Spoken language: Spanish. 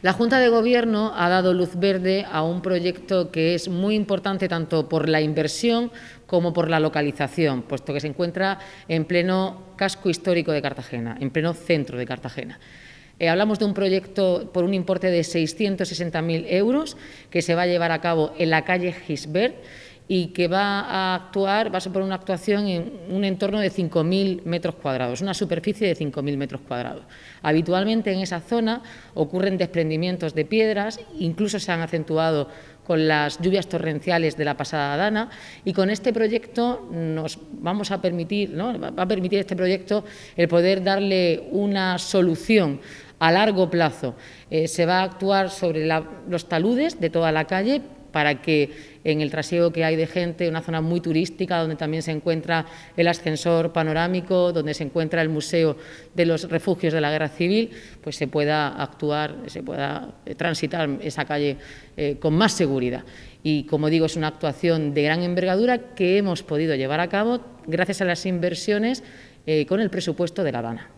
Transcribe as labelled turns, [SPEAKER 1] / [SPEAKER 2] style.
[SPEAKER 1] La Junta de Gobierno ha dado luz verde a un proyecto que es muy importante tanto por la inversión como por la localización, puesto que se encuentra en pleno casco histórico de Cartagena, en pleno centro de Cartagena. Eh, hablamos de un proyecto por un importe de 660.000 euros que se va a llevar a cabo en la calle Gisbert y que va a actuar, va a suponer una actuación en un entorno de 5.000 metros cuadrados, una superficie de 5.000 metros cuadrados. Habitualmente en esa zona ocurren desprendimientos de piedras, incluso se han acentuado con las lluvias torrenciales de la pasada dana y con este proyecto nos vamos a permitir, ¿no? va a permitir este proyecto el poder darle una solución a largo plazo. Eh, se va a actuar sobre los taludes de toda la calle, para que en el trasiego que hay de gente, una zona muy turística donde también se encuentra el ascensor panorámico, donde se encuentra el Museo de los Refugios de la Guerra Civil, pues se pueda actuar, se pueda eh, transitar esa calle eh, con más seguridad. Y como digo, es una actuación de gran envergadura que hemos podido llevar a cabo gracias a las inversiones eh, con el presupuesto de La Habana.